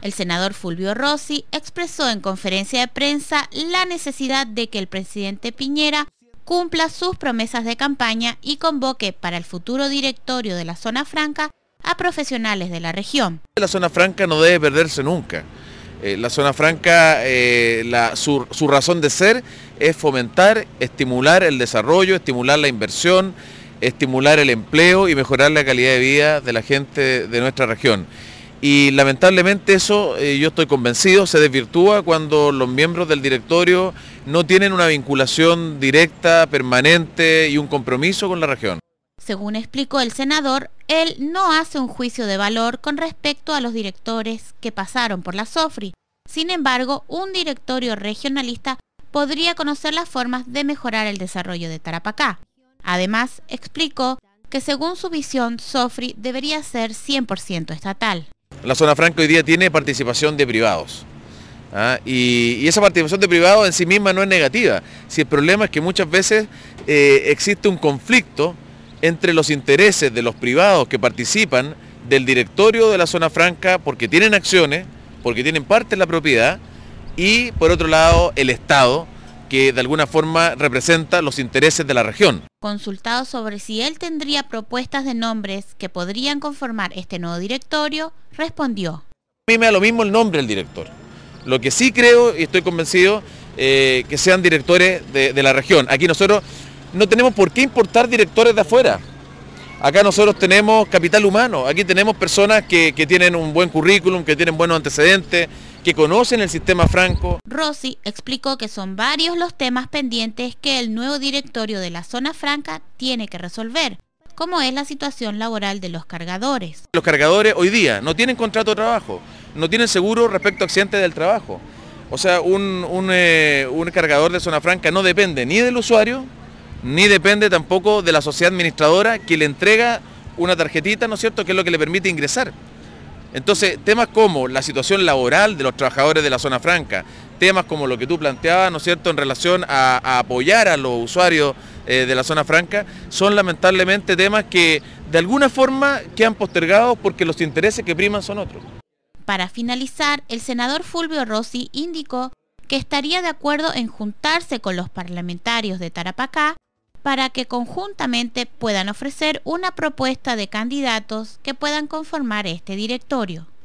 El senador Fulvio Rossi expresó en conferencia de prensa la necesidad de que el presidente Piñera cumpla sus promesas de campaña y convoque para el futuro directorio de la zona franca a profesionales de la región. La zona franca no debe perderse nunca. Eh, la zona franca, eh, su, razón de ser es fomentar, estimular el desarrollo, estimular la inversión, estimular el empleo y mejorar la calidad de vida de la gente de nuestra región y lamentablemente eso, eh, yo estoy convencido, se desvirtúa cuando los miembros del directorio no tienen una vinculación directa, permanente y un compromiso con la región. Según explicó el senador, él no hace un juicio de valor con respecto a los directores que pasaron por la SOFRI. Sin embargo, un directorio regionalista podría conocer las formas de mejorar el desarrollo de Tarapacá. Además, explicó que según su visión, SOFRI debería ser 100% estatal. La zona franca hoy día tiene participación de privados. ¿ah? Y, esa participación de privados en sí misma no es negativa. Si el problema es que muchas veces eh, existe un conflicto entre los intereses de los privados que participan del directorio de la zona franca porque tienen acciones, porque tienen parte de la propiedad, y por otro lado el Estado que de alguna forma representa los intereses de la región. Consultado sobre si él tendría propuestas de nombres que podrían conformar este nuevo directorio, respondió. A mí me da lo mismo el nombre del director. Lo que sí creo y estoy convencido eh, que sean directores de, la región. Aquí nosotros no tenemos por qué importar directores de afuera. Acá nosotros tenemos capital humano, aquí tenemos personas que tienen un buen currículum, que tienen buenos antecedentes, que conocen el sistema franco. Rossi explicó que son varios los temas pendientes que el nuevo directorio de la zona franca tiene que resolver como es la situación laboral de los cargadores. Los cargadores hoy día no tienen contrato de trabajo, no tienen seguro respecto a accidentes del trabajo. O sea, un, un eh, cargador de zona franca no depende ni del usuario, ni depende tampoco de la sociedad administradora que le entrega una tarjetita, ¿no es cierto?, que es lo que le permite ingresar. Entonces, temas como la situación laboral de los trabajadores de la zona franca, temas como lo que tú planteabas, ¿no es cierto?, en relación a, apoyar a los usuarios eh, de la zona franca, son lamentablemente temas que de alguna forma quedan postergados porque los intereses que priman son otros. Para finalizar, el senador Fulvio Rossi indicó que estaría de acuerdo en juntarse con los parlamentarios de Tarapacá para que conjuntamente puedan ofrecer una propuesta de candidatos que puedan conformar este directorio.